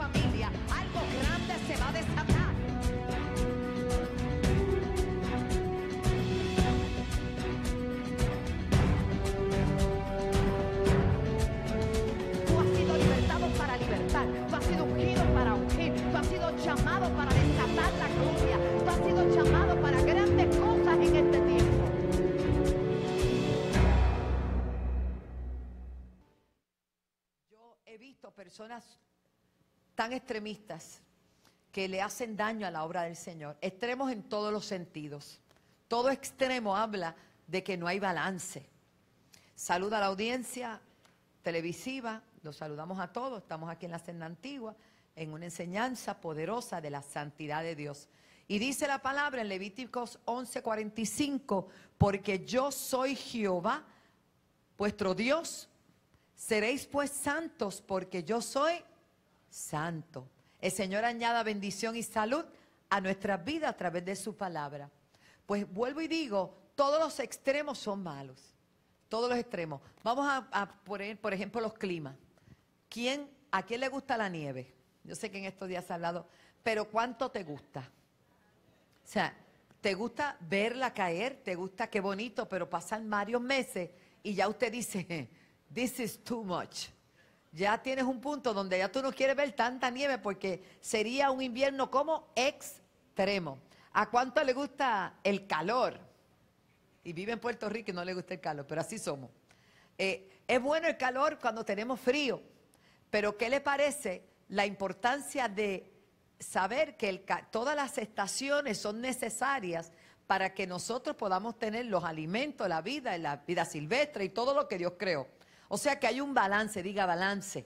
familia, algo grande se va a desatar. Tú has sido libertado para libertar, tú has sido ungido para ungir, tú has sido llamado para desatar la gloria, tú has sido llamado para grandes cosas en este tiempo. Yo he visto personas tan extremistas que le hacen daño a la obra del Señor. Extremos en todos los sentidos. Todo extremo habla de que no hay balance. Saluda a la audiencia televisiva, los saludamos a todos, estamos aquí en la senda antigua, en una enseñanza poderosa de la santidad de Dios. Y dice la palabra en Levíticos 11:45, porque yo soy Jehová, vuestro Dios, seréis pues santos porque yo soy santo. El Señor añada bendición y salud a nuestras vidas a través de su palabra. Pues vuelvo y digo, todos los extremos son malos. Todos los extremos. Vamos a, poner, por ejemplo, los climas. ¿Quién, ¿A quién le gusta la nieve? Yo sé que en estos días se ha hablado, pero ¿cuánto te gusta? O sea, ¿te gusta verla caer? ¿Te gusta qué bonito? Pero pasan varios meses y ya usted dice, this is too much ya tienes un punto donde ya tú no quieres ver tanta nieve porque sería un invierno como extremo. ¿A cuánto le gusta el calor? Y vive en Puerto Rico y no le gusta el calor, pero así somos. Eh, es bueno el calor cuando tenemos frío, pero ¿qué le parece la importancia de saber que todas las estaciones son necesarias para que nosotros podamos tener los alimentos, la vida, la vida silvestre y todo lo que Dios creó? O sea que hay un balance, diga balance.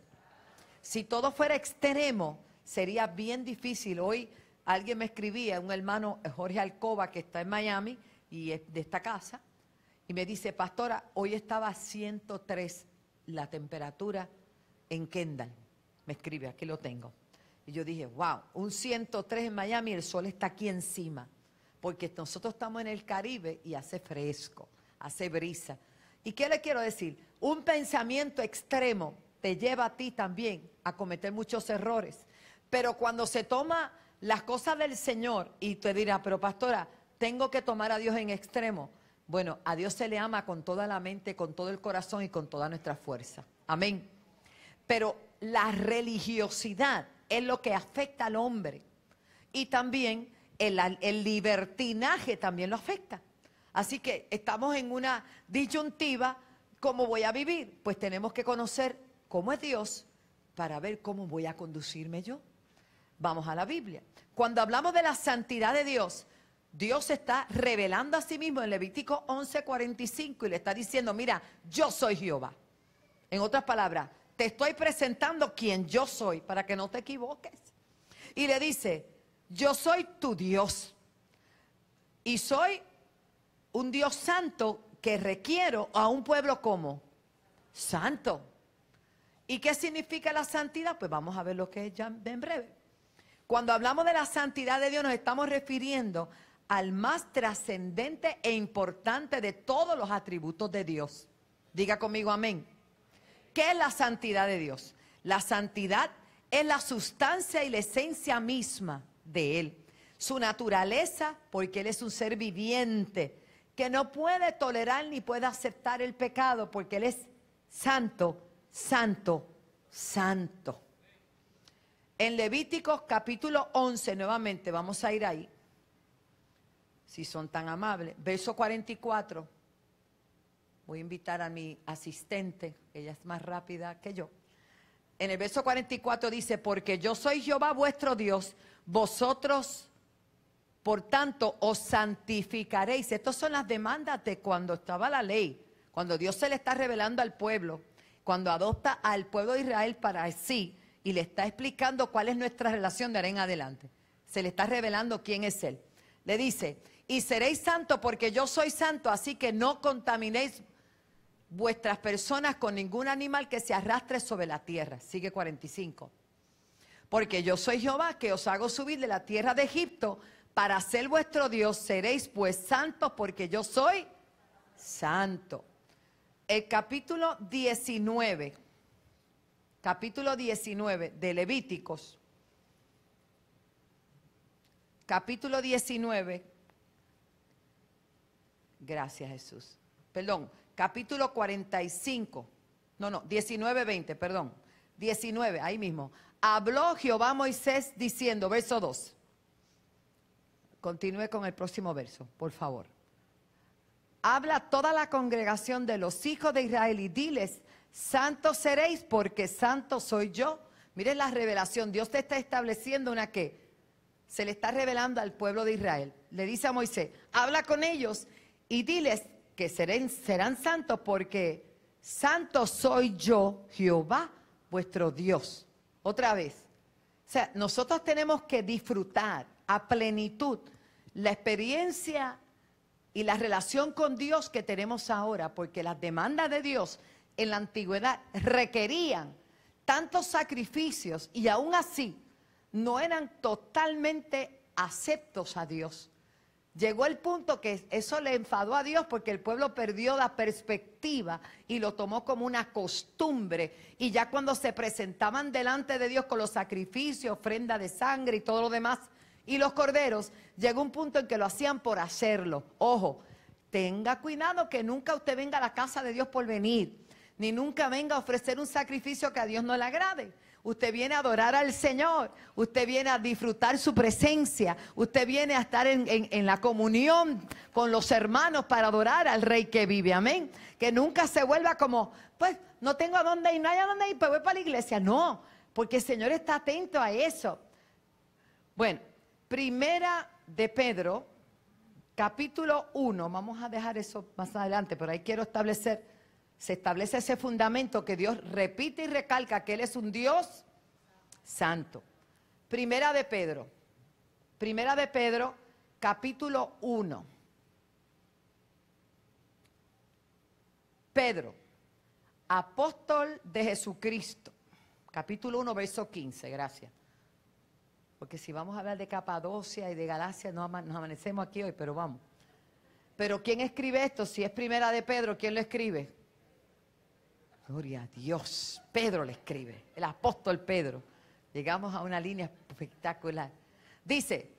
Si todo fuera extremo, sería bien difícil. Hoy alguien me escribía, un hermano Jorge Alcoba que está en Miami y es de esta casa, y me dice, pastora, hoy estaba a 103 la temperatura en Kendall. Me escribe, aquí lo tengo. Y yo dije, wow, un 103 en Miami, el sol está aquí encima, porque nosotros estamos en el Caribe y hace fresco, hace brisa. ¿Y qué le quiero decir? Un pensamiento extremo te lleva a ti también a cometer muchos errores. Pero cuando se toma las cosas del Señor y te dirá, pero pastora, tengo que tomar a Dios en extremo. Bueno, a Dios se le ama con toda la mente, con todo el corazón y con toda nuestra fuerza. Amén. Pero la religiosidad es lo que afecta al hombre. Y también el, el libertinaje también lo afecta. Así que estamos en una disyuntiva, ¿cómo voy a vivir? Pues tenemos que conocer cómo es Dios para ver cómo voy a conducirme yo. Vamos a la Biblia. Cuando hablamos de la santidad de Dios, Dios está revelando a sí mismo en Levítico 11:45 y le está diciendo, mira, yo soy Jehová. En otras palabras, te estoy presentando quien yo soy para que no te equivoques. Y le dice, yo soy tu Dios y soy un Dios santo que requiero a un pueblo como santo. ¿Y qué significa la santidad? Pues vamos a ver lo que es ya en breve. Cuando hablamos de la santidad de Dios nos estamos refiriendo al más trascendente e importante de todos los atributos de Dios. Diga conmigo amén. ¿Qué es la santidad de Dios? La santidad es la sustancia y la esencia misma de Él, su naturaleza, porque Él es un ser viviente que no puede tolerar ni puede aceptar el pecado porque Él es santo, santo, santo. En Levíticos capítulo 11, nuevamente vamos a ir ahí, si son tan amables, verso 44. Voy a invitar a mi asistente, ella es más rápida que yo. En el verso 44 dice, porque yo soy Jehová vuestro Dios, vosotros por tanto, os santificaréis. Estas son las demandas de cuando estaba la ley, cuando Dios se le está revelando al pueblo, cuando adopta al pueblo de Israel para sí y le está explicando cuál es nuestra relación de ahora en adelante. Se le está revelando quién es Él. Le dice, y seréis santo porque yo soy santo, así que no contaminéis vuestras personas con ningún animal que se arrastre sobre la tierra. Sigue 45. Porque yo soy Jehová que os hago subir de la tierra de Egipto para ser vuestro Dios seréis pues santos porque yo soy santo. El capítulo 19, capítulo 19 de Levíticos, capítulo 19, gracias Jesús, perdón, capítulo 45, no, no, 19, 20, perdón, 19, ahí mismo. Habló Jehová a Moisés diciendo, verso 2 Continúe con el próximo verso, por favor. Habla toda la congregación de los hijos de Israel y diles, santos seréis porque santo soy yo. Miren la revelación, Dios te está estableciendo una que se le está revelando al pueblo de Israel. Le dice a Moisés, habla con ellos y diles que serán, serán santos porque santo soy yo, Jehová, vuestro Dios. Otra vez. O sea, nosotros tenemos que disfrutar a plenitud la experiencia y la relación con Dios que tenemos ahora, porque las demandas de Dios en la antigüedad requerían tantos sacrificios y aún así no eran totalmente aceptos a Dios. Llegó el punto que eso le enfadó a Dios porque el pueblo perdió la perspectiva y lo tomó como una costumbre. Y ya cuando se presentaban delante de Dios con los sacrificios, ofrenda de sangre y todo lo demás, y los corderos, llegó un punto en que lo hacían por hacerlo. Ojo, tenga cuidado que nunca usted venga a la casa de Dios por venir, ni nunca venga a ofrecer un sacrificio que a Dios no le agrade. Usted viene a adorar al Señor, usted viene a disfrutar su presencia, usted viene a estar en, la comunión con los hermanos para adorar al Rey que vive, amén. Que nunca se vuelva como, pues no tengo a dónde ir, no hay a dónde ir, pues voy para la iglesia. No, porque el Señor está atento a eso. Bueno, Primera de Pedro, capítulo 1, vamos a dejar eso más adelante, pero ahí quiero establecer, se establece ese fundamento que Dios repite y recalca que Él es un Dios santo. Primera de Pedro, primera de Pedro, capítulo 1. Pedro, apóstol de Jesucristo, capítulo 1, verso 15, gracias porque si vamos a hablar de Capadocia y de Galacia, nos amanecemos aquí hoy, pero vamos. Pero ¿quién escribe esto? Si es primera de Pedro, ¿quién lo escribe? Gloria a Dios. Pedro le escribe, el apóstol Pedro. Llegamos a una línea espectacular. Dice,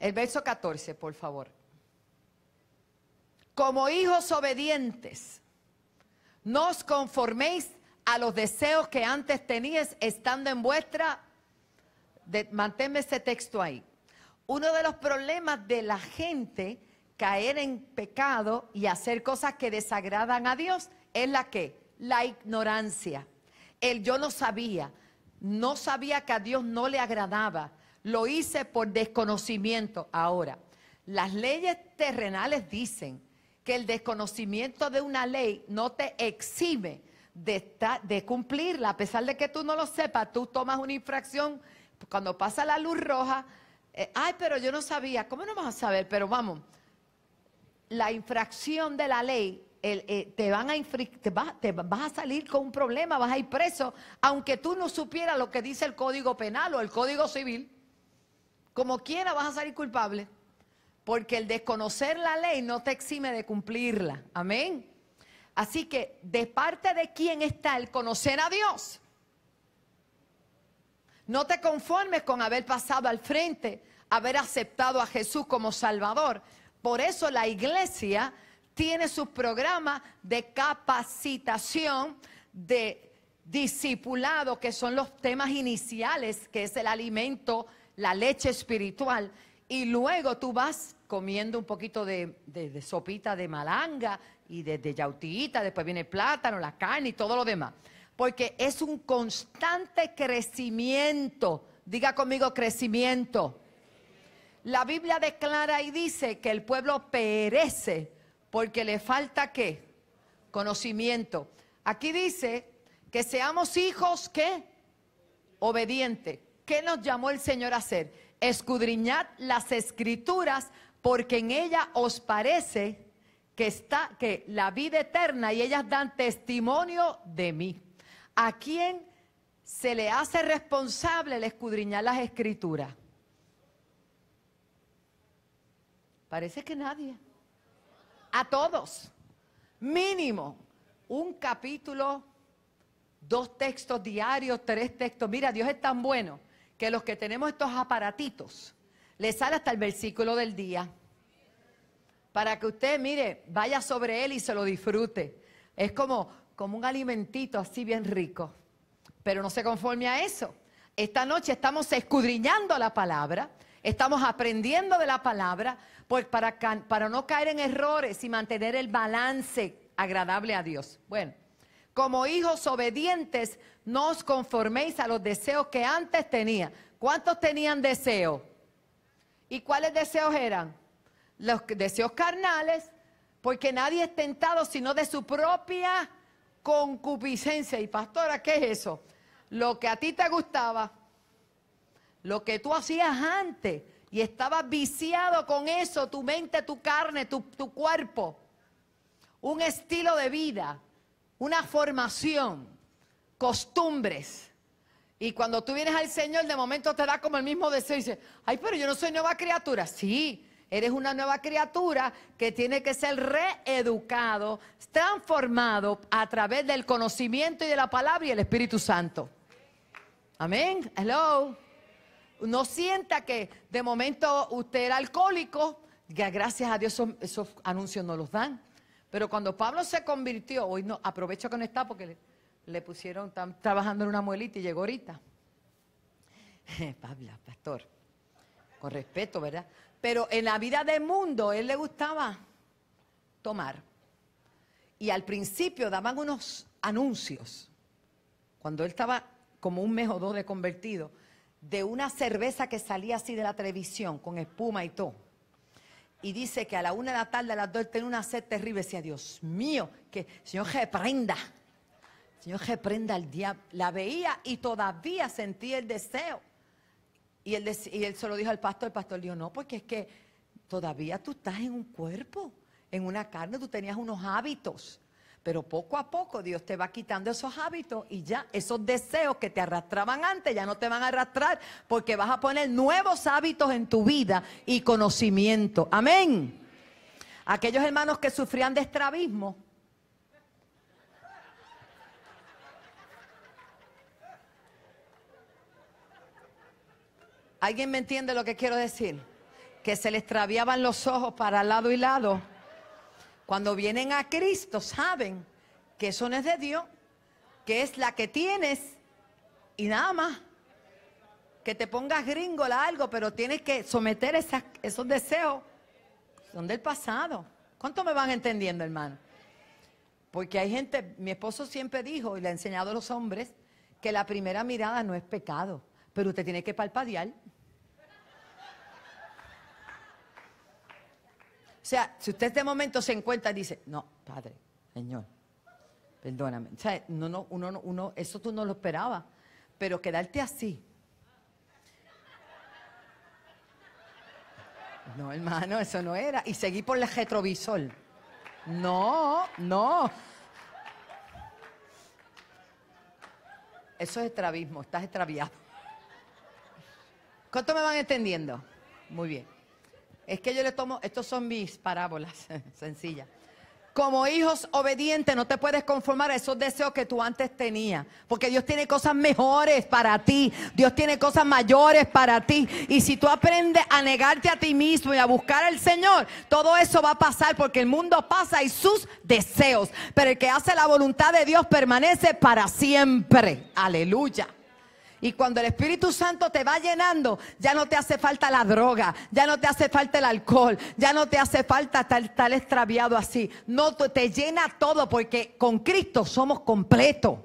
el verso 14, por favor. Como hijos obedientes, no os conforméis a los deseos que antes teníais estando en vuestra de, manténme ese texto ahí. Uno de los problemas de la gente caer en pecado y hacer cosas que desagradan a Dios es la que, la ignorancia. El yo no sabía, no sabía que a Dios no le agradaba, lo hice por desconocimiento. Ahora, las leyes terrenales dicen que el desconocimiento de una ley no te exime de, de cumplirla, a pesar de que tú no lo sepas, tú tomas una infracción cuando pasa la luz roja, eh, ay, pero yo no sabía, ¿cómo no vas a saber? Pero vamos, la infracción de la ley, eh, te, van a te vas a salir con un problema, vas a ir preso, aunque tú no supieras lo que dice el Código Penal o el Código Civil, como quiera vas a salir culpable, porque el desconocer la ley no te exime de cumplirla, amén. Así que, ¿de parte de quién está el conocer a Dios? No te conformes con haber pasado al frente, haber aceptado a Jesús como Salvador. Por eso la iglesia tiene sus programas de capacitación, de discipulado, que son los temas iniciales, que es el alimento, la leche espiritual. Y luego tú vas comiendo un poquito de, sopita de malanga y de, de yautita, después viene el plátano, la carne y todo lo demás porque es un constante crecimiento. Diga conmigo crecimiento. La Biblia declara y dice que el pueblo perece porque le falta qué? Conocimiento. Aquí dice que seamos hijos qué, obediente. ¿Qué nos llamó el Señor a hacer? Escudriñad las escrituras porque en ella os parece que está que la vida eterna y ellas dan testimonio de mí. ¿A quién se le hace responsable el escudriñar las escrituras? Parece que nadie. A todos. Mínimo. Un capítulo, dos textos diarios, tres textos. Mira, Dios es tan bueno que los que tenemos estos aparatitos, le sale hasta el versículo del día. Para que usted, mire, vaya sobre él y se lo disfrute. Es como como un alimentito así bien rico. Pero no se conforme a eso. Esta noche estamos escudriñando la palabra, estamos aprendiendo de la palabra para, para no caer en errores y mantener el balance agradable a Dios. Bueno, como hijos obedientes, no os conforméis a los deseos que antes tenía. ¿Cuántos tenían deseo? ¿Y cuáles deseos eran? Los deseos carnales, porque nadie es tentado sino de su propia concupiscencia. Y pastora, ¿qué es eso? Lo que a ti te gustaba, lo que tú hacías antes y estabas viciado con eso, tu mente, tu carne, tu, cuerpo, un estilo de vida, una formación, costumbres. Y cuando tú vienes al Señor, de momento te da como el mismo deseo y dice, ay, pero yo no soy nueva criatura. Sí, Eres una nueva criatura que tiene que ser reeducado, transformado a través del conocimiento y de la palabra y el Espíritu Santo. Amén. Hello. No sienta que de momento usted era alcohólico, Ya gracias a Dios esos, anuncios no los dan. Pero cuando Pablo se convirtió, hoy no, aprovecho que no está porque le, pusieron, trabajando en una muelita y llegó ahorita. Pablo, pastor, con respeto, ¿verdad? Pero en la vida del mundo, él le gustaba tomar. Y al principio daban unos anuncios, cuando él estaba como un mes o dos de convertido, de una cerveza que salía así de la televisión, con espuma y todo. Y dice que a la una de la tarde, a las dos, tenía una sed terrible. Decía, Dios mío, que Señor reprenda. Señor reprenda al diablo. La veía y todavía sentía el deseo. Y él, solo se dijo al pastor, el pastor dijo, no, porque es que todavía tú estás en un cuerpo, en una carne, tú tenías unos hábitos. Pero poco a poco Dios te va quitando esos hábitos y ya esos deseos que te arrastraban antes ya no te van a arrastrar porque vas a poner nuevos hábitos en tu vida y conocimiento. Amén. Aquellos hermanos que sufrían de estrabismo, ¿Alguien me entiende lo que quiero decir? Que se les extraviaban los ojos para lado y lado. Cuando vienen a Cristo saben que eso no es de Dios, que es la que tienes y nada más. Que te pongas gringola algo, pero tienes que someter esos deseos. Son del pasado. ¿Cuánto me van entendiendo, hermano? Porque hay gente, mi esposo siempre dijo, y le ha enseñado a los hombres, que la primera mirada no es pecado pero usted tiene que palpadear. O sea, si usted de momento se encuentra y dice, no, padre, señor, perdóname. O sea, no, no, eso tú no lo esperabas, pero quedarte así. No, hermano, eso no era. Y seguí por el retrovisor. No, no. Eso es estrabismo, estás extraviado. ¿Cuánto me van entendiendo? Muy bien. Es que yo le tomo, estos son mis parábolas, sencillas. Como hijos obedientes no te puedes conformar a esos deseos que tú antes tenías, porque Dios tiene cosas mejores para ti, Dios tiene cosas mayores para ti. Y si tú aprendes a negarte a ti mismo y a buscar al Señor, todo eso va a pasar porque el mundo pasa y sus deseos, pero el que hace la voluntad de Dios permanece para siempre. Aleluya. Y cuando el Espíritu Santo te va llenando, ya no te hace falta la droga, ya no te hace falta el alcohol, ya no te hace falta estar, tal extraviado así. No, te llena todo porque con Cristo somos completos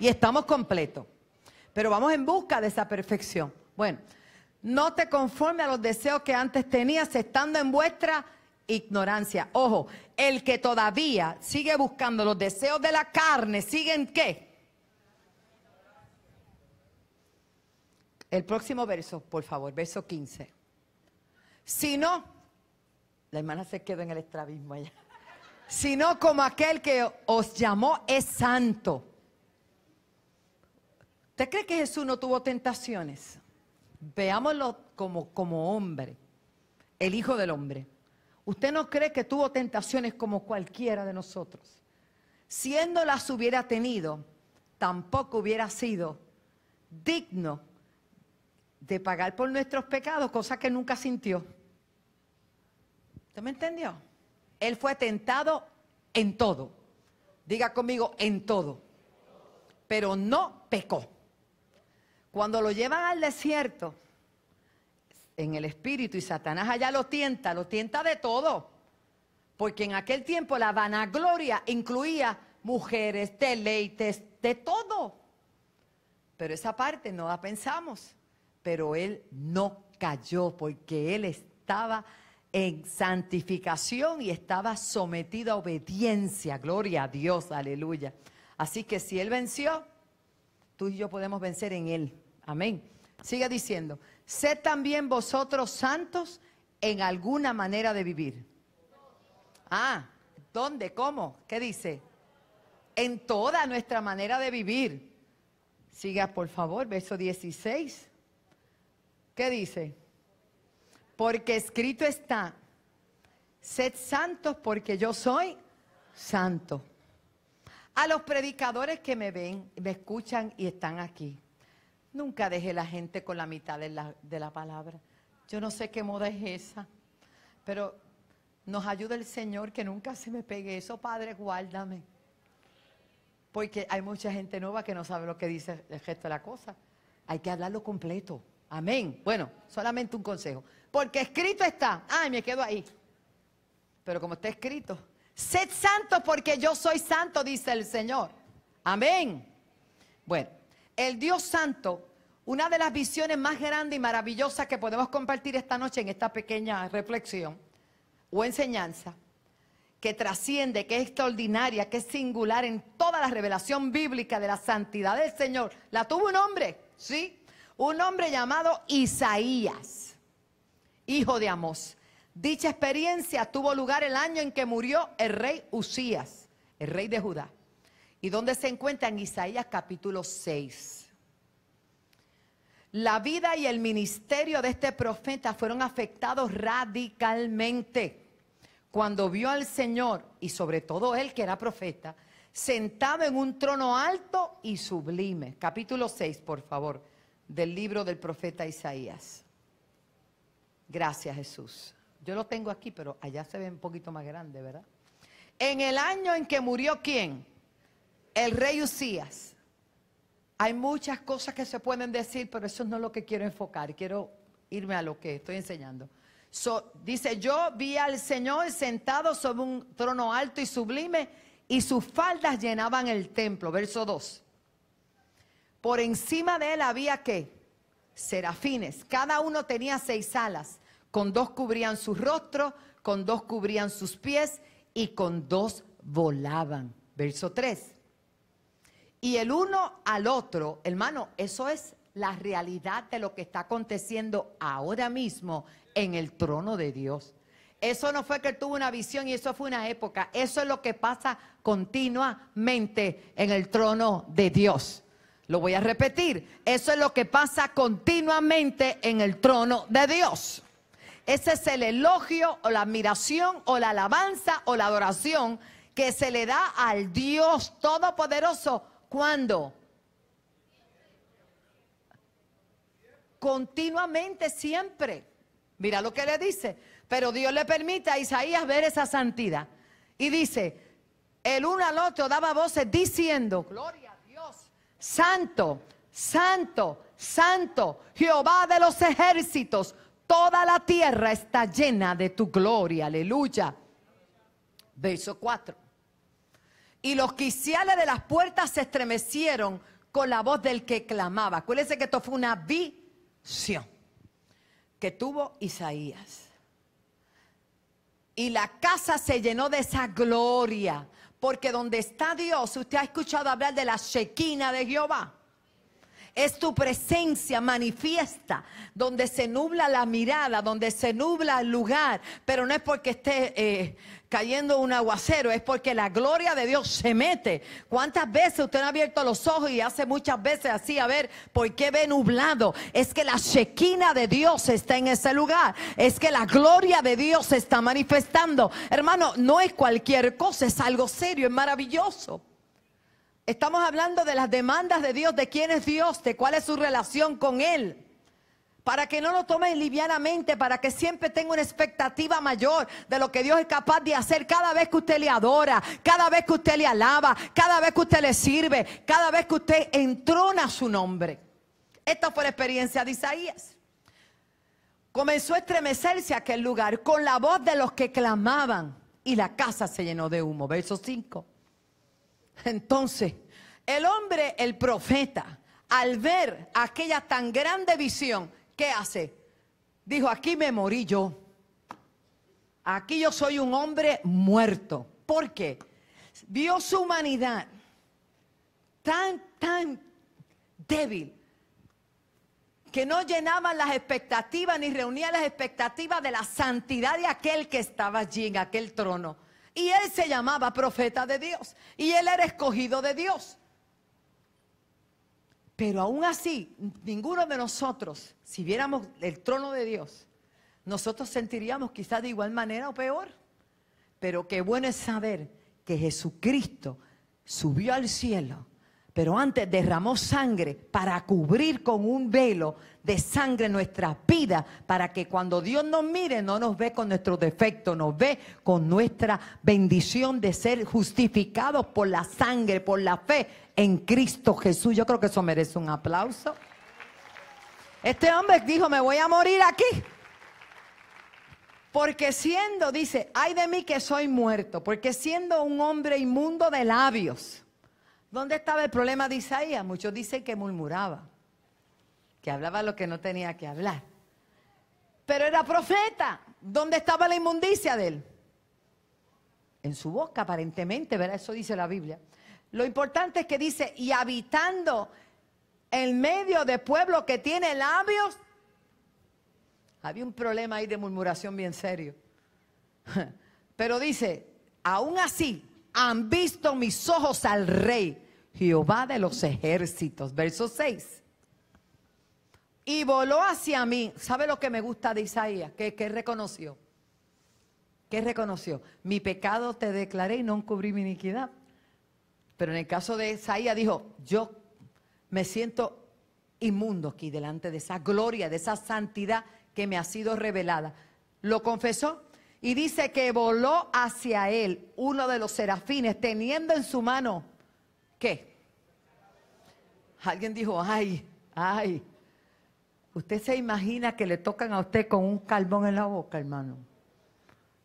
y estamos completos. Pero vamos en busca de esa perfección. Bueno, no te conforme a los deseos que antes tenías estando en vuestra ignorancia. Ojo, el que todavía sigue buscando los deseos de la carne, ¿siguen qué? El próximo verso, por favor, verso 15. Si no, la hermana se quedó en el estrabismo allá. Si no, como aquel que os llamó es santo. ¿Usted cree que Jesús no tuvo tentaciones? Veámoslo como, como hombre, el Hijo del Hombre. ¿Usted no cree que tuvo tentaciones como cualquiera de nosotros? Siendo las hubiera tenido, tampoco hubiera sido digno de pagar por nuestros pecados, cosa que nunca sintió. ¿Usted me entendió? Él fue tentado en todo. Diga conmigo, en todo. Pero no pecó. Cuando lo llevan al desierto, en el espíritu, y Satanás allá lo tienta, lo tienta de todo. Porque en aquel tiempo la vanagloria incluía mujeres, deleites, de todo. Pero esa parte no la pensamos pero él no cayó porque él estaba en santificación y estaba sometido a obediencia. Gloria a Dios, aleluya. Así que si él venció, tú y yo podemos vencer en él. Amén. Sigue diciendo, sed también vosotros santos en alguna manera de vivir. Ah, ¿dónde? ¿Cómo? ¿Qué dice? En toda nuestra manera de vivir. Siga, por favor, verso 16. ¿Qué dice? Porque escrito está, sed santos porque yo soy santo. A los predicadores que me ven, me escuchan y están aquí. Nunca deje la gente con la mitad de la, de la palabra. Yo no sé qué moda es esa, pero nos ayuda el Señor que nunca se me pegue eso, Padre, guárdame. Porque hay mucha gente nueva que no sabe lo que dice el gesto de la cosa. Hay que hablarlo completo. Amén. Bueno, solamente un consejo. Porque escrito está. Ay, me quedo ahí. Pero como está escrito, sed santo porque yo soy santo, dice el Señor. Amén. Bueno, el Dios Santo, una de las visiones más grandes y maravillosas que podemos compartir esta noche en esta pequeña reflexión o enseñanza, que trasciende, que es extraordinaria, que es singular en toda la revelación bíblica de la santidad del Señor, la tuvo un hombre, ¿sí? un hombre llamado Isaías, hijo de Amós. Dicha experiencia tuvo lugar el año en que murió el rey Usías, el rey de Judá. ¿Y donde se encuentra? En Isaías capítulo 6. La vida y el ministerio de este profeta fueron afectados radicalmente cuando vio al Señor, y sobre todo él que era profeta, sentado en un trono alto y sublime. Capítulo 6, por favor del libro del profeta Isaías. Gracias Jesús. Yo lo tengo aquí, pero allá se ve un poquito más grande, ¿verdad? En el año en que murió quién? El rey Usías. Hay muchas cosas que se pueden decir, pero eso no es lo que quiero enfocar. Quiero irme a lo que estoy enseñando. dice, yo vi al Señor sentado sobre un trono alto y sublime y sus faldas llenaban el templo. Verso 2. Por encima de él había que serafines. Cada uno tenía seis alas. Con dos cubrían su rostro, con dos cubrían sus pies y con dos volaban. Verso 3. Y el uno al otro, hermano, eso es la realidad de lo que está aconteciendo ahora mismo en el trono de Dios. Eso no fue que él tuvo una visión y eso fue una época. Eso es lo que pasa continuamente en el trono de Dios. Lo voy a repetir. Eso es lo que pasa continuamente en el trono de Dios. Ese es el elogio o la admiración o la alabanza o la adoración que se le da al Dios Todopoderoso. cuando, Continuamente, siempre. Mira lo que le dice. Pero Dios le permite a Isaías ver esa santidad. Y dice, el uno al otro daba voces diciendo, gloria Santo, santo, santo, Jehová de los ejércitos, toda la tierra está llena de tu gloria, aleluya. Verso 4. Y los quiciales de las puertas se estremecieron con la voz del que clamaba. Acuérdense que esto fue una visión que tuvo Isaías. Y la casa se llenó de esa gloria. Porque donde está Dios, usted ha escuchado hablar de la Shequina de Jehová. Es tu presencia manifiesta, donde se nubla la mirada, donde se nubla el lugar, pero no es porque esté eh, cayendo un aguacero, es porque la gloria de Dios se mete. ¿Cuántas veces usted ha abierto los ojos y hace muchas veces así a ver por qué ve nublado? Es que la sequina de Dios está en ese lugar, es que la gloria de Dios se está manifestando. Hermano, no es cualquier cosa, es algo serio, es maravilloso. Estamos hablando de las demandas de Dios, de quién es Dios, de cuál es su relación con Él. Para que no lo tomen livianamente, para que siempre tenga una expectativa mayor de lo que Dios es capaz de hacer cada vez que usted le adora, cada vez que usted le alaba, cada vez que usted le sirve, cada vez que usted entrona su nombre. Esta fue la experiencia de Isaías. Comenzó a estremecerse aquel lugar con la voz de los que clamaban y la casa se llenó de humo. Verso 5. Entonces, el hombre, el profeta, al ver aquella tan grande visión, ¿qué hace? Dijo, aquí me morí yo. Aquí yo soy un hombre muerto. ¿Por qué? Vio su humanidad tan, tan débil que no llenaba las expectativas ni reunía las expectativas de la santidad de aquel que estaba allí en aquel trono. Y él se llamaba profeta de Dios. Y él era escogido de Dios. Pero aún así, ninguno de nosotros, si viéramos el trono de Dios, nosotros sentiríamos quizás de igual manera o peor. Pero qué bueno es saber que Jesucristo subió al cielo pero antes derramó sangre para cubrir con un velo de sangre nuestra vida, para que cuando Dios nos mire no nos ve con nuestros defectos, nos ve con nuestra bendición de ser justificados por la sangre, por la fe en Cristo Jesús. Yo creo que eso merece un aplauso. Este hombre dijo, me voy a morir aquí. Porque siendo, dice, ay de mí que soy muerto, porque siendo un hombre inmundo de labios ¿Dónde estaba el problema de Isaías? Muchos dicen que murmuraba, que hablaba lo que no tenía que hablar. Pero era profeta. ¿Dónde estaba la inmundicia de él? En su boca, aparentemente, ¿verdad? Eso dice la Biblia. Lo importante es que dice, y habitando en medio de pueblo que tiene labios, había un problema ahí de murmuración bien serio. Pero dice, aún así han visto mis ojos al rey Jehová de los ejércitos. Verso 6. Y voló hacia mí. ¿Sabe lo que me gusta de Isaías? Que, reconoció. ¿Qué reconoció. Mi pecado te declaré y no cubrí mi iniquidad. Pero en el caso de Isaías dijo, yo me siento inmundo aquí delante de esa gloria, de esa santidad que me ha sido revelada. Lo confesó y dice que voló hacia él uno de los serafines teniendo en su mano ¿Qué? Alguien dijo, ay, ay. Usted se imagina que le tocan a usted con un carbón en la boca, hermano.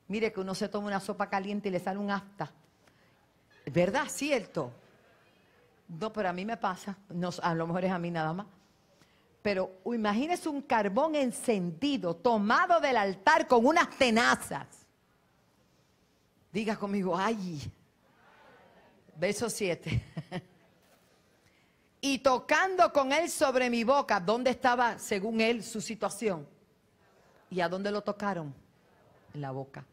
Mire que uno se toma una sopa caliente y le sale un afta. ¿Verdad? Cierto. No, pero a mí me pasa. No, a lo mejor es a mí nada más. Pero imagínese un carbón encendido, tomado del altar con unas tenazas. Diga conmigo, ay, Verso 7. y tocando con él sobre mi boca, ¿dónde estaba, según él, su situación? ¿Y a dónde lo tocaron? En la boca.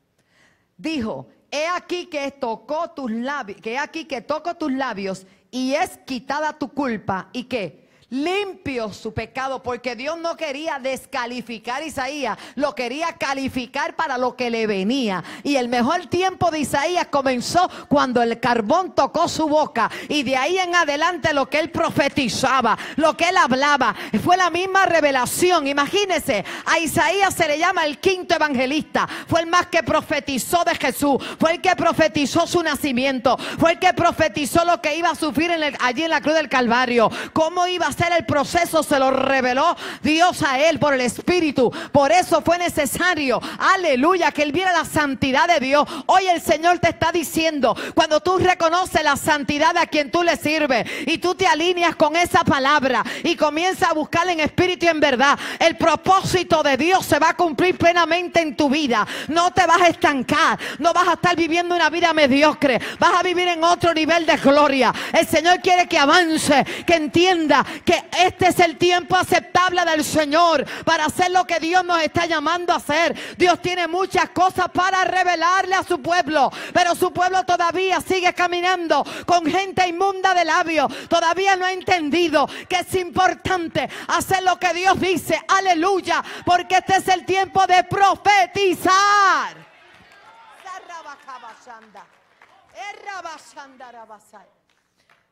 Dijo, he aquí que tocó tus labios, que he aquí que toco tus labios y es quitada tu culpa. ¿Y qué? limpio su pecado, porque Dios no quería descalificar a Isaías, lo quería calificar para lo que le venía. Y el mejor tiempo de Isaías comenzó cuando el carbón tocó su boca y de ahí en adelante lo que él profetizaba, lo que él hablaba, fue la misma revelación. Imagínense, a Isaías se le llama el quinto evangelista, fue el más que profetizó de Jesús, fue el que profetizó su nacimiento, fue el que profetizó lo que iba a sufrir en allí en la cruz del Calvario, cómo iba a hacer el proceso se lo reveló Dios a él por el Espíritu. Por eso fue necesario, aleluya, que él viera la santidad de Dios. Hoy el Señor te está diciendo, cuando tú reconoces la santidad a quien tú le sirves y tú te alineas con esa palabra y comienzas a buscar en espíritu y en verdad, el propósito de Dios se va a cumplir plenamente en tu vida. No te vas a estancar, no vas a estar viviendo una vida mediocre, vas a vivir en otro nivel de gloria. El Señor quiere que avance, que entienda que este es el tiempo aceptable del Señor para hacer lo que Dios nos está llamando a hacer. Dios tiene muchas cosas para revelarle a su pueblo, pero su pueblo todavía sigue caminando con gente inmunda de labios. Todavía no ha entendido que es importante hacer lo que Dios dice. Aleluya, porque este es el tiempo de profetizar.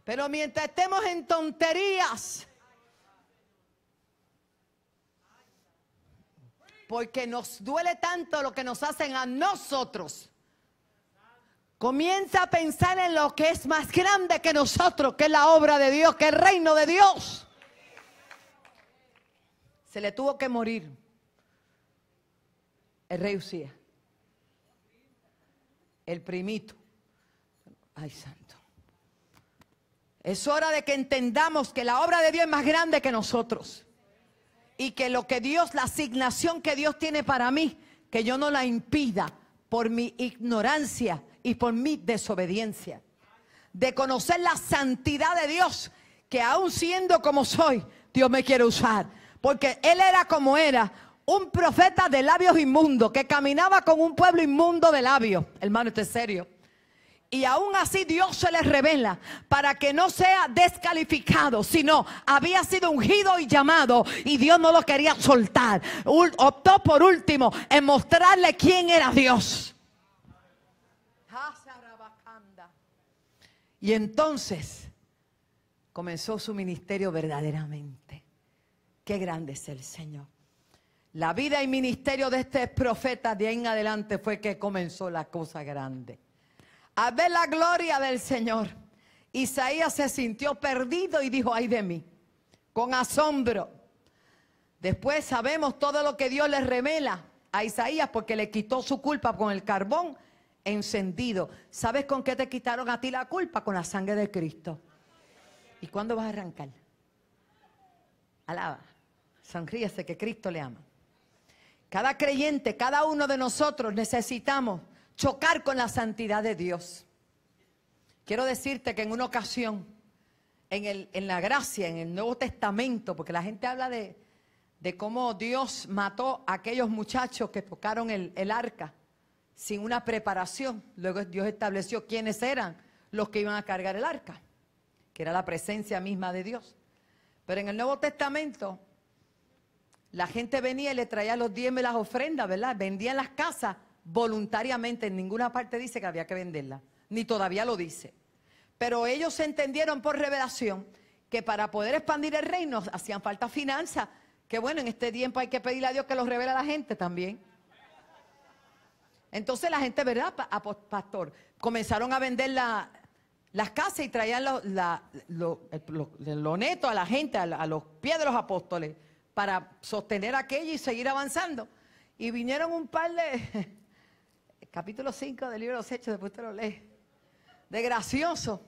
Pero mientras estemos en tonterías, porque nos duele tanto lo que nos hacen a nosotros, comienza a pensar en lo que es más grande que nosotros, que es la obra de Dios, que es el reino de Dios. Se le tuvo que morir el rey Usía, el primito. Ay, santo. Es hora de que entendamos que la obra de Dios es más grande que nosotros. Y que lo que Dios, la asignación que Dios tiene para mí, que yo no la impida por mi ignorancia y por mi desobediencia. De conocer la santidad de Dios, que aún siendo como soy, Dios me quiere usar. Porque Él era como era, un profeta de labios inmundos, que caminaba con un pueblo inmundo de labios. Hermano, este es serio. Y aún así Dios se les revela para que no sea descalificado, sino había sido ungido y llamado y Dios no lo quería soltar. Optó por último en mostrarle quién era Dios. Ah, y entonces comenzó su ministerio verdaderamente. Qué grande es el Señor. La vida y ministerio de este profeta de ahí en adelante fue que comenzó la cosa grande a ver la gloria del Señor. Isaías se sintió perdido y dijo, ay de mí, con asombro. Después sabemos todo lo que Dios le revela a Isaías porque le quitó su culpa con el carbón encendido. ¿Sabes con qué te quitaron a ti la culpa? Con la sangre de Cristo. ¿Y cuándo vas a arrancar? Alaba, sonríese que Cristo le ama. Cada creyente, cada uno de nosotros necesitamos chocar con la santidad de Dios. Quiero decirte que en una ocasión, en, el, en la gracia, en el Nuevo Testamento, porque la gente habla de, cómo Dios mató a aquellos muchachos que tocaron el, arca sin una preparación. Luego Dios estableció quiénes eran los que iban a cargar el arca, que era la presencia misma de Dios. Pero en el Nuevo Testamento, la gente venía y le traía los diez las ofrendas, ¿verdad? Vendían las casas voluntariamente en ninguna parte dice que había que venderla, ni todavía lo dice. Pero ellos entendieron por revelación que para poder expandir el reino hacían falta finanzas, que bueno, en este tiempo hay que pedirle a Dios que los revele a la gente también. Entonces la gente, ¿verdad, pastor? Comenzaron a vender las casas y traían lo, neto a la gente, a los pies de los apóstoles, para sostener aquello y seguir avanzando. Y vinieron un par de, Capítulo 5 del libro de los Hechos, después te lo lees, De gracioso.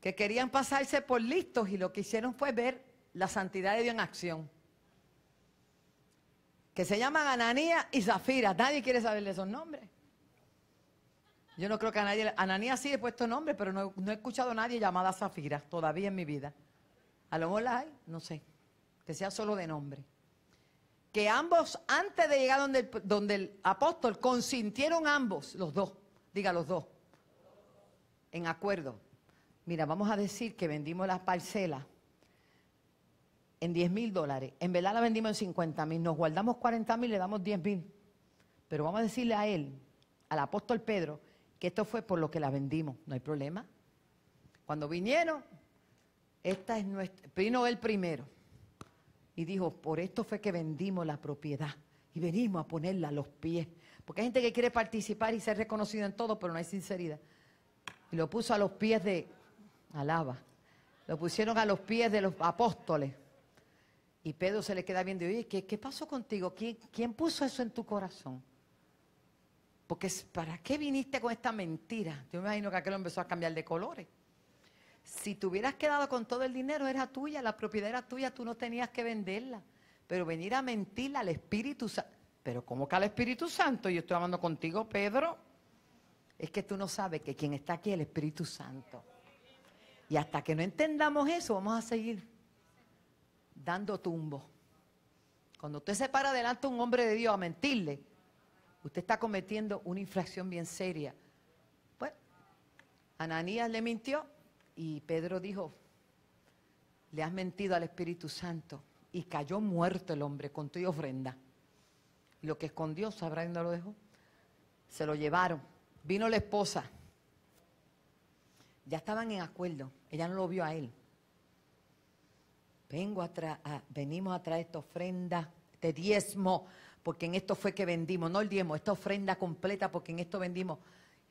Que querían pasarse por listos y lo que hicieron fue ver la santidad de Dios en acción. Que se llaman Ananías y Zafira. Nadie quiere saberle esos nombres. Yo no creo que a nadie. Ananía sí he puesto nombre, pero no, he escuchado a nadie llamada Zafira todavía en mi vida. A lo mejor la hay, no sé. Que sea solo de nombre que ambos, antes de llegar donde el, donde el apóstol, consintieron ambos, los dos, diga los dos, en acuerdo. Mira, vamos a decir que vendimos la parcelas en 10 mil dólares. En verdad la vendimos en 50 mil. Nos guardamos 40 mil, le damos 10 mil. Pero vamos a decirle a él, al apóstol Pedro, que esto fue por lo que la vendimos. No hay problema. Cuando vinieron, esta es nuestra. Vino el primero. Y dijo, por esto fue que vendimos la propiedad y venimos a ponerla a los pies. Porque hay gente que quiere participar y ser reconocido en todo, pero no hay sinceridad. Y lo puso a los pies de, alaba, lo pusieron a los pies de los apóstoles. Y Pedro se le queda viendo, oye, ¿qué, qué pasó contigo? ¿Quién, ¿Quién puso eso en tu corazón? Porque ¿para qué viniste con esta mentira? Yo me imagino que aquel empezó a cambiar de colores. Si te hubieras quedado con todo el dinero, era tuya, la propiedad era tuya, tú no tenías que venderla. Pero venir a mentir al Espíritu Santo. Pero ¿cómo que al Espíritu Santo? Yo estoy hablando contigo, Pedro. Es que tú no sabes que quien está aquí es el Espíritu Santo. Y hasta que no entendamos eso, vamos a seguir dando tumbo. Cuando usted se para delante un hombre de Dios a mentirle, usted está cometiendo una infracción bien seria. Bueno, pues, Ananías le mintió, y Pedro dijo, le has mentido al Espíritu Santo. Y cayó muerto el hombre con tu ofrenda. Lo que escondió, sabrá dónde no lo dejó. Se lo llevaron. Vino la esposa. Ya estaban en acuerdo. Ella no lo vio a él. Vengo a venimos a traer esta ofrenda, este diezmo, porque en esto fue que vendimos, no el diezmo, esta ofrenda completa, porque en esto vendimos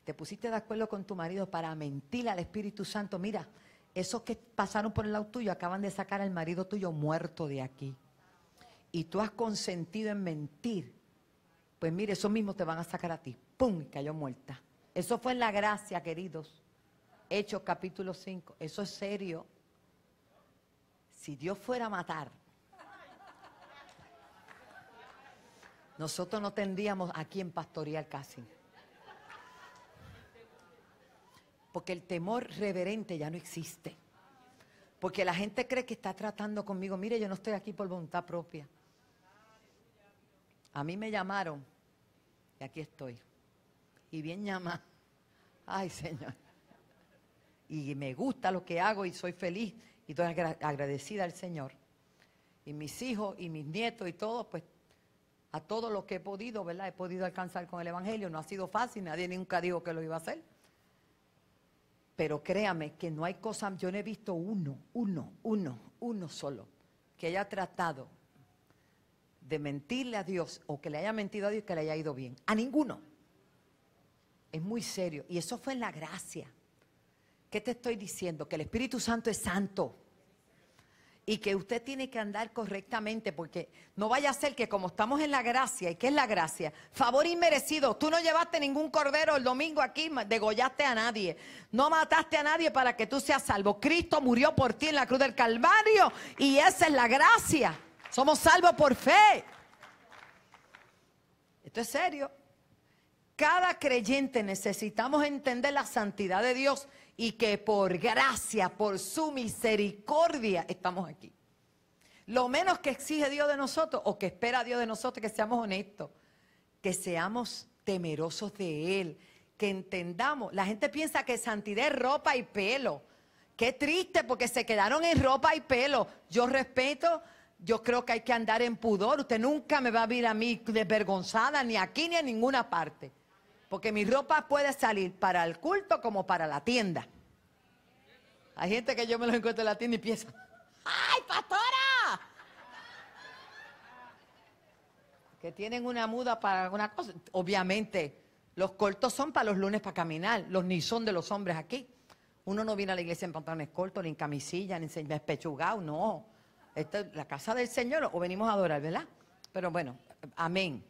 te pusiste de acuerdo con tu marido para mentir al Espíritu Santo, mira, esos que pasaron por el lado tuyo acaban de sacar al marido tuyo muerto de aquí. Y tú has consentido en mentir. Pues mire, esos mismos te van a sacar a ti. ¡Pum! Cayó muerta. Eso fue en la gracia, queridos. Hechos capítulo 5. Eso es serio. Si Dios fuera a matar, nosotros no tendríamos aquí en pastorear casi. porque el temor reverente ya no existe. Porque la gente cree que está tratando conmigo, mire, yo no estoy aquí por voluntad propia. A mí me llamaron y aquí estoy. Y bien llama. Ay, Señor. Y me gusta lo que hago y soy feliz y estoy agradecida al Señor. Y mis hijos y mis nietos y todos, pues a todo lo que he podido, ¿verdad? He podido alcanzar con el Evangelio. No ha sido fácil, nadie nunca dijo que lo iba a hacer. Pero créame que no hay cosa, yo no he visto uno, uno, uno, uno solo, que haya tratado de mentirle a Dios o que le haya mentido a Dios que le haya ido bien. A ninguno. Es muy serio. Y eso fue en la gracia. ¿Qué te estoy diciendo? Que el Espíritu Santo es santo y que usted tiene que andar correctamente, porque no vaya a ser que como estamos en la gracia, ¿y qué es la gracia? Favor inmerecido, tú no llevaste ningún cordero el domingo aquí, degollaste a nadie, no mataste a nadie para que tú seas salvo. Cristo murió por ti en la cruz del Calvario y esa es la gracia. Somos salvos por fe. Esto es serio. Cada creyente necesitamos entender la santidad de Dios y que por gracia, por su misericordia, estamos aquí. Lo menos que exige Dios de nosotros o que espera Dios de nosotros que seamos honestos, que seamos temerosos de Él, que entendamos. La gente piensa que santidad es ropa y pelo. Qué triste porque se quedaron en ropa y pelo. Yo respeto, yo creo que hay que andar en pudor. Usted nunca me va a ver a mí desvergonzada, ni aquí ni en ninguna parte. Porque mi ropa puede salir para el culto como para la tienda. Hay gente que yo me lo encuentro en la tienda y piensa, ¡ay, pastora! Que tienen una muda para alguna cosa. Obviamente, los cortos son para los lunes para caminar, los ni son de los hombres aquí. Uno no viene a la iglesia en pantalones cortos, ni en camisilla, ni en pechugao, no. Esta es la casa del Señor o venimos a adorar, ¿verdad? Pero bueno, amén.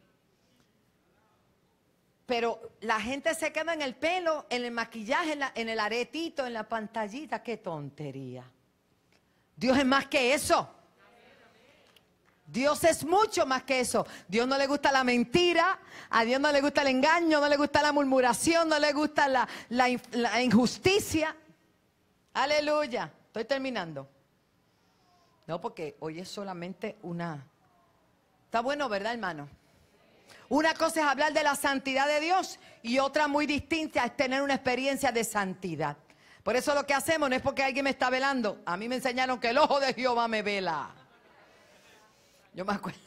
Pero la gente se queda en el pelo, en el maquillaje, en, el aretito, en la pantallita. ¡Qué tontería! Dios es más que eso. Dios es mucho más que eso. Dios no le gusta la mentira, a Dios no le gusta el engaño, no le gusta la murmuración, no le gusta la, la injusticia. Aleluya. Estoy terminando. No, porque hoy es solamente una... Está bueno, ¿verdad, hermano? Una cosa es hablar de la santidad de Dios y otra muy distinta es tener una experiencia de santidad. Por eso lo que hacemos no es porque alguien me está velando. A mí me enseñaron que el ojo de Jehová me vela. Yo me acuerdo.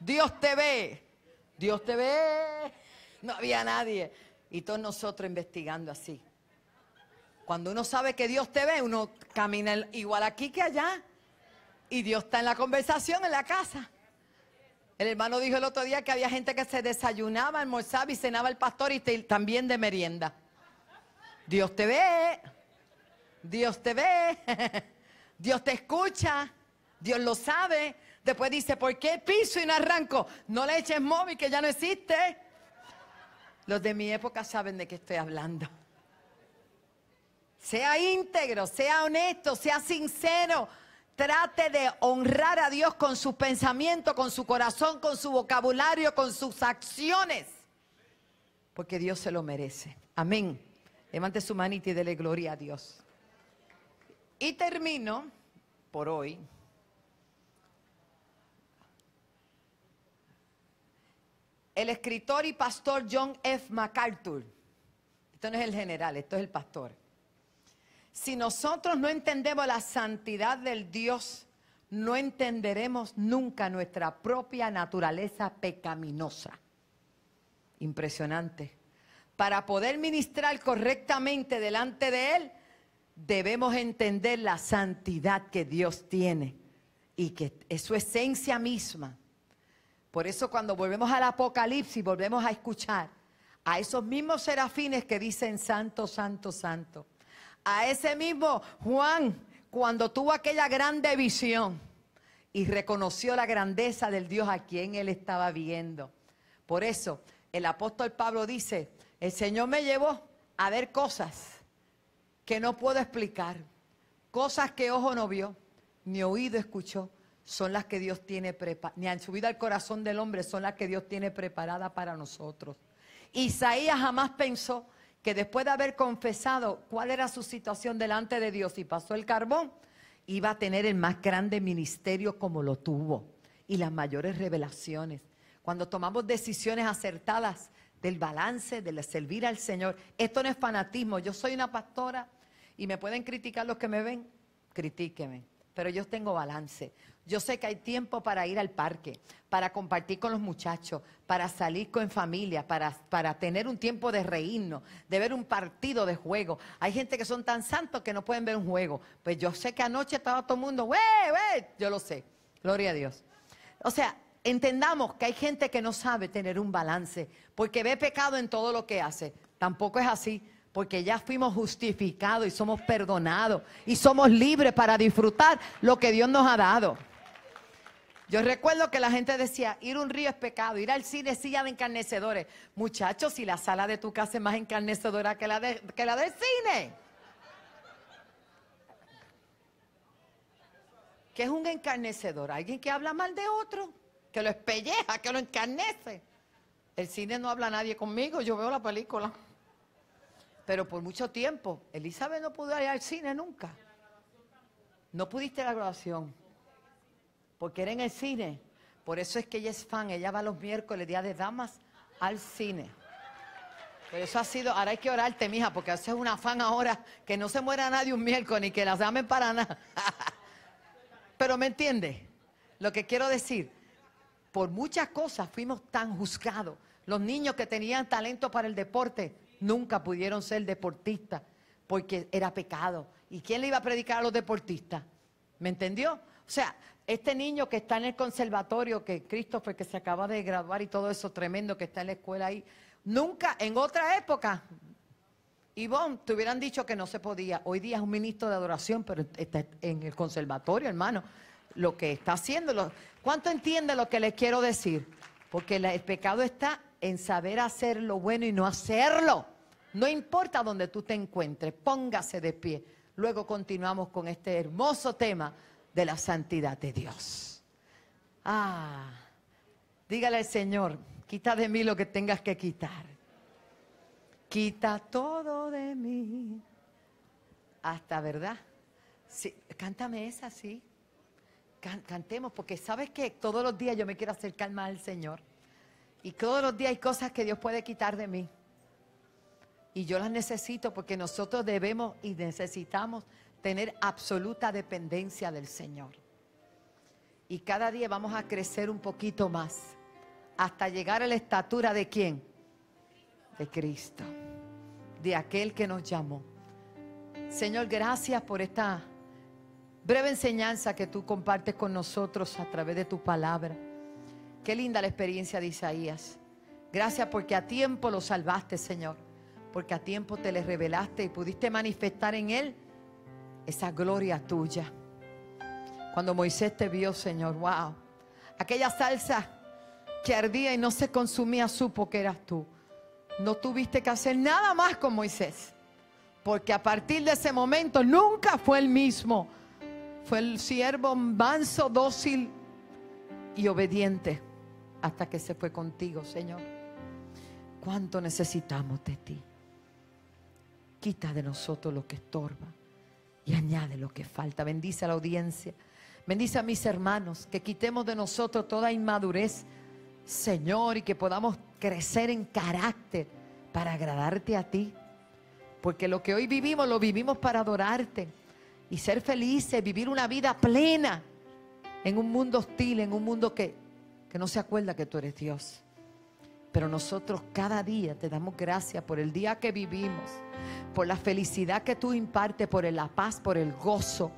Dios te ve. Dios te ve. No había nadie. Y todos nosotros investigando así. Cuando uno sabe que Dios te ve, uno camina igual aquí que allá. Y Dios está en la conversación, en la casa. El hermano dijo el otro día que había gente que se desayunaba, almorzaba y cenaba el pastor y también de merienda. Dios te ve, Dios te ve, Dios te escucha, Dios lo sabe. Después dice, ¿por qué piso y no arranco? No le eches móvil que ya no existe. Los de mi época saben de qué estoy hablando. Sea íntegro, sea honesto, sea sincero. Trate de honrar a Dios con sus pensamientos, con su corazón, con su vocabulario, con sus acciones. Porque Dios se lo merece. Amén. Levante su manita y dele gloria a Dios. Y termino por hoy. El escritor y pastor John F. MacArthur. Esto no es el general, esto es el pastor si nosotros no entendemos la santidad del Dios, no entenderemos nunca nuestra propia naturaleza pecaminosa. Impresionante. Para poder ministrar correctamente delante de Él, debemos entender la santidad que Dios tiene y que es su esencia misma. Por eso cuando volvemos al Apocalipsis, volvemos a escuchar a esos mismos serafines que dicen, Santo, Santo, Santo a ese mismo Juan cuando tuvo aquella grande visión y reconoció la grandeza del Dios a quien él estaba viendo. Por eso el apóstol Pablo dice, el Señor me llevó a ver cosas que no puedo explicar, cosas que ojo no vio, ni oído escuchó, son las que Dios tiene preparadas, ni han subido al corazón del hombre, son las que Dios tiene preparada para nosotros. Isaías jamás pensó que después de haber confesado cuál era su situación delante de Dios y pasó el carbón, iba a tener el más grande ministerio como lo tuvo y las mayores revelaciones. Cuando tomamos decisiones acertadas del balance, de servir al Señor, esto no es fanatismo. Yo soy una pastora y me pueden criticar los que me ven, critíqueme, pero yo tengo balance. Yo sé que hay tiempo para ir al parque, para compartir con los muchachos, para salir con familia, para, para tener un tiempo de reírnos, de ver un partido de juego. Hay gente que son tan santos que no pueden ver un juego. Pues yo sé que anoche estaba todo el mundo, wey, wey, yo lo sé. Gloria a Dios. O sea, entendamos que hay gente que no sabe tener un balance, porque ve pecado en todo lo que hace. Tampoco es así porque ya fuimos justificados y somos perdonados y somos libres para disfrutar lo que Dios nos ha dado. Yo recuerdo que la gente decía, ir a un río es pecado, ir al cine es silla de encarnecedores. Muchachos, si la sala de tu casa es más encarnecedora que la, de, que la del cine. ¿Qué es un encarnecedor? Alguien que habla mal de otro, que lo espelleja, que lo encarnece. El cine no habla nadie conmigo, yo veo la película. Pero por mucho tiempo, Elizabeth no pudo ir al cine nunca. No pudiste la grabación porque era en el cine. Por eso es que ella es fan, ella va los miércoles, día de damas, al cine. Por eso ha sido, ahora hay que orarte, mija, porque eso es una fan ahora, que no se muera nadie un miércoles, ni que las damen para nada. Pero me entiende, lo que quiero decir, por muchas cosas fuimos tan juzgados. Los niños que tenían talento para el deporte nunca pudieron ser deportistas porque era pecado. ¿Y quién le iba a predicar a los deportistas? ¿Me entendió? O sea, este niño que está en el conservatorio, que Christopher, que se acaba de graduar y todo eso tremendo que está en la escuela ahí, nunca en otra época, Ivonne, te hubieran dicho que no se podía. Hoy día es un ministro de adoración, pero está en el conservatorio, hermano. Lo que está haciendo, ¿cuánto entiende lo que les quiero decir? Porque el pecado está en saber hacer lo bueno y no hacerlo. No importa donde tú te encuentres, póngase de pie. Luego continuamos con este hermoso tema de la santidad de Dios. Ah, dígale al Señor, quita de mí lo que tengas que quitar. Quita todo de mí. Hasta, ¿verdad? Sí, cántame esa, sí. cantemos, porque sabes que todos los días yo me quiero acercar más al Señor. Y todos los días hay cosas que Dios puede quitar de mí. Y yo las necesito porque nosotros debemos y necesitamos tener absoluta dependencia del Señor. Y cada día vamos a crecer un poquito más hasta llegar a la estatura de quién? De Cristo, de aquel que nos llamó. Señor, gracias por esta breve enseñanza que tú compartes con nosotros a través de tu palabra. Qué linda la experiencia de Isaías. Gracias porque a tiempo lo salvaste, Señor. Porque a tiempo te le revelaste y pudiste manifestar en él esa gloria tuya. Cuando Moisés te vio, Señor, wow. Aquella salsa que ardía y no se consumía supo que eras tú. No tuviste que hacer nada más con Moisés, porque a partir de ese momento nunca fue el mismo. Fue el siervo manso, dócil y obediente hasta que se fue contigo, Señor. ¿Cuánto necesitamos de ti? Quita de nosotros lo que estorba y añade lo que falta. Bendice a la audiencia. Bendice a mis hermanos, que quitemos de nosotros toda inmadurez, Señor, y que podamos crecer en carácter para agradarte a ti. Porque lo que hoy vivimos lo vivimos para adorarte y ser felices, vivir una vida plena en un mundo hostil, en un mundo que, no se acuerda que tú eres Dios. Pero nosotros cada día te damos gracias por el día que vivimos, por la felicidad que tú impartes, por la paz, por el gozo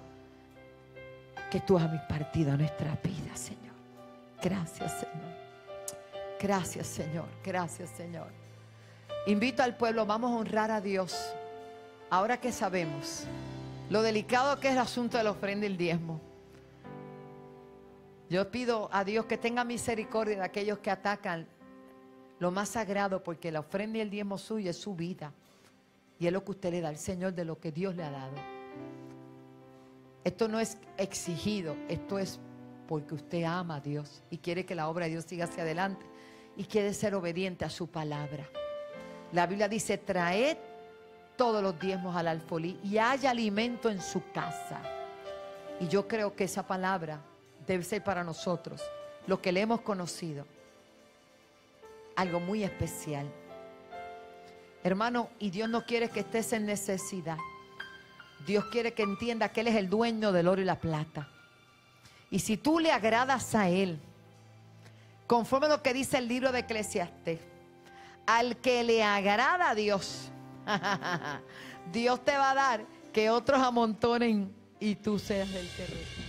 que tú has impartido a nuestra vida Señor. Gracias, Señor. Gracias, Señor. Gracias, Señor. Invito al pueblo, vamos a honrar a Dios. Ahora que sabemos lo delicado que es el asunto de la ofrenda y el diezmo. Yo pido a Dios que tenga misericordia de aquellos que atacan lo más sagrado, porque la ofrenda y el diezmo suyo es su vida. Y es lo que usted le da al Señor de lo que Dios le ha dado. Esto no es exigido, esto es porque usted ama a Dios y quiere que la obra de Dios siga hacia adelante y quiere ser obediente a su palabra. La Biblia dice, traed todos los diezmos al alfolí y haya alimento en su casa. Y yo creo que esa palabra debe ser para nosotros, lo que le hemos conocido, algo muy especial. Hermano, y Dios no quiere que estés en necesidad. Dios quiere que entienda que Él es el dueño del oro y la plata. Y si tú le agradas a Él, conforme lo que dice el libro de Eclesiastes, al que le agrada a Dios, Dios te va a dar que otros amontonen y tú seas el que